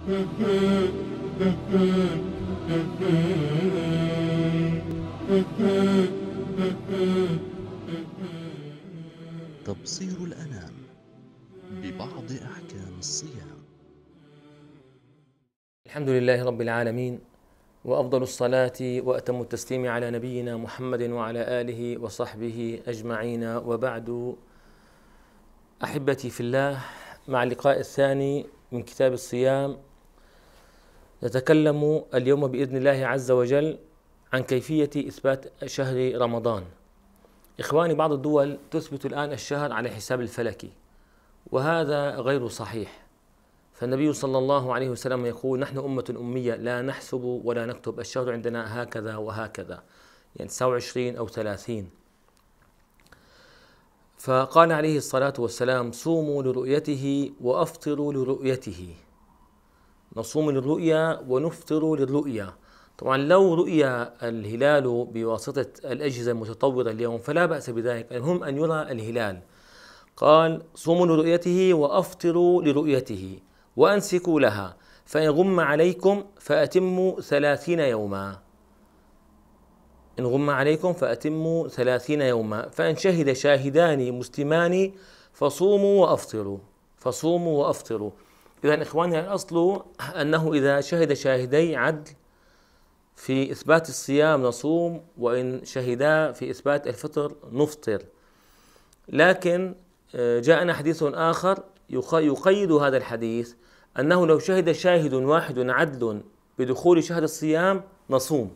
تبصير الأنام ببعض أحكام الصيام الحمد لله رب العالمين وأفضل الصلاة وأتم التسليم على نبينا محمد وعلى آله وصحبه أجمعين وبعد أحبتي في الله مع اللقاء الثاني من كتاب الصيام نتكلم اليوم باذن الله عز وجل عن كيفيه اثبات شهر رمضان. اخواني بعض الدول تثبت الان الشهر على حساب الفلكي وهذا غير صحيح. فالنبي صلى الله عليه وسلم يقول نحن أمة أمية لا نحسب ولا نكتب الشهر عندنا هكذا وهكذا يعني 29 أو 30 فقال عليه الصلاة والسلام صوموا لرؤيته وأفطروا لرؤيته نصوم للرؤيا ونفطر للرؤيا طبعا لو رؤي الهلال بواسطة الأجهزة المتطورة اليوم فلا بأس بذلك المهم أن يرى الهلال قال صوموا لرؤيته وأفطروا لرؤيته وأنسكوا لها فإن غم عليكم فأتموا ثلاثين يوما إن غم عليكم فأتموا ثلاثين يوما فإن شهد شاهدان مسلمان فصوموا وأفطروا فصوموا وأفطروا إذا إخواني الأصل أنه إذا شهد شاهدي عدل في إثبات الصيام نصوم وإن شهدا في إثبات الفطر نفطر لكن آه، جاءنا حديث آخر يقيد هذا الحديث أنه لو شهد شاهد واحد عدل بدخول شهر الصيام نصوم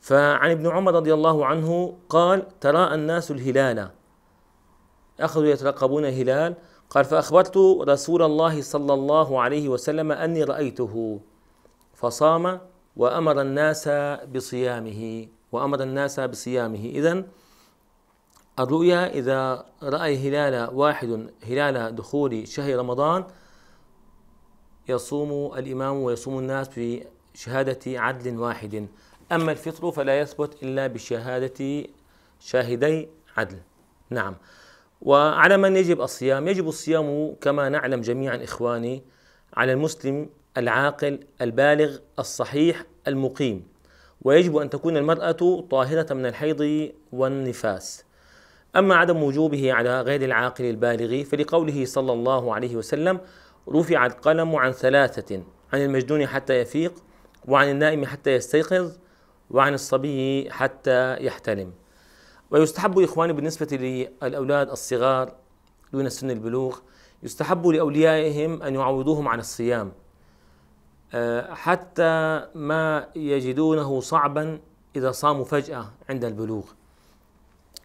فعن ابن عمر رضي الله عنه قال تراءى الناس الهلال أخذوا يترقبون هلال قال فأخبرت رسول الله صلى الله عليه وسلم أني رأيته فصام وأمر الناس بصيامه وأمر الناس بصيامه إذا الرؤيا إذا رأى هلال واحد هلال دخول شهر رمضان يصوم الإمام ويصوم الناس بشهادة عدل واحد أما الفطر فلا يثبت إلا بشهادة شاهدي عدل نعم وعلى من يجب الصيام؟ يجب الصيام كما نعلم جميعا اخواني على المسلم العاقل البالغ الصحيح المقيم ويجب ان تكون المراه طاهره من الحيض والنفاس. اما عدم وجوبه على غير العاقل البالغ فلقوله صلى الله عليه وسلم: رفع القلم عن ثلاثه عن المجنون حتى يفيق وعن النائم حتى يستيقظ وعن الصبي حتى يحتلم. ويستحب إخواني بالنسبة للأولاد الصغار دون سن البلوغ يستحب لأوليائهم أن يعوضوهم عن الصيام آه، حتى ما يجدونه صعبا إذا صاموا فجأة عند البلوغ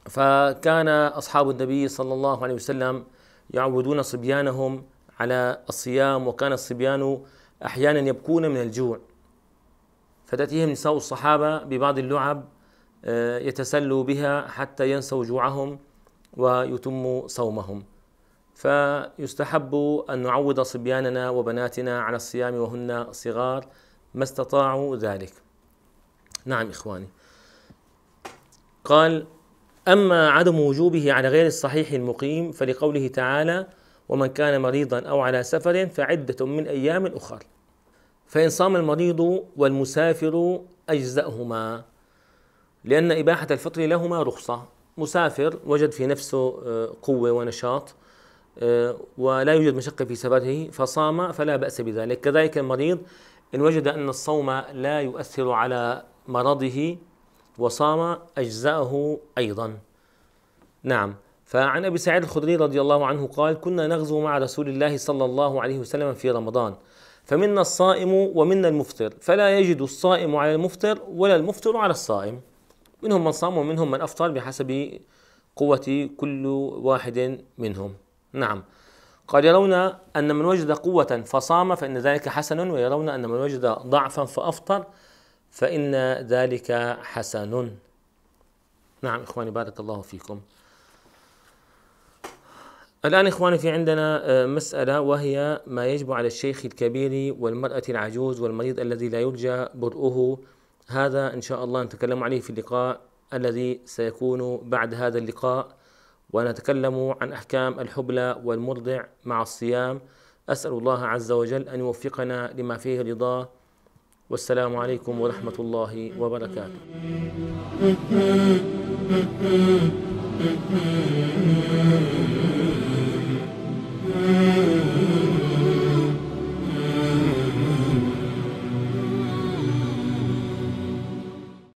فكان أصحاب النبي صلى الله عليه وسلم يعودون صبيانهم على الصيام وكان الصبيان أحيانا يبكون من الجوع فتأتيهم نساء الصحابة ببعض اللعب آه، يتسلوا بها حتى ينسوا جوعهم ويتموا صومهم فيستحب أن نعود صبياننا وبناتنا على الصيام وهن صغار ما استطاعوا ذلك نعم إخواني قال أما عدم وجوبه على غير الصحيح المقيم فلقوله تعالى ومن كان مريضا أو على سفر فعدة من أيام أخر فإن صام المريض والمسافر أجزأهما لأن إباحة الفطر لهما رخصة مسافر وجد في نفسه آه، قوة ونشاط آه، ولا يوجد مشقة في سفره فصام فلا بأس بذلك كذلك المريض إن وجد أن الصوم لا يؤثر على مرضه وصام أجزاءه أيضا نعم فعن أبي سعيد الخدري رضي الله عنه قال كنا نغزو مع رسول الله صلى الله عليه وسلم في رمضان فمنا الصائم ومنا المفطر فلا يجد الصائم على المفطر ولا المفطر على الصائم منهم من صام ومنهم من أفطر بحسب قوة كل واحد منهم نعم قال يرون أن من وجد قوة فصام فإن ذلك حسن ويرون أن من وجد ضعفا فأفطر فإن ذلك حسن نعم إخواني بارك الله فيكم الآن إخواني في عندنا آه، مسألة وهي ما يجب على الشيخ الكبير والمرأة العجوز والمريض الذي لا يرجى برؤه هذا إن شاء الله نتكلم عليه في اللقاء الذي سيكون بعد هذا اللقاء ونتكلم عن أحكام الحبلى والمرضع مع الصيام أسأل الله عز وجل أن يوفقنا لما فيه رضاه والسلام عليكم ورحمة الله وبركاته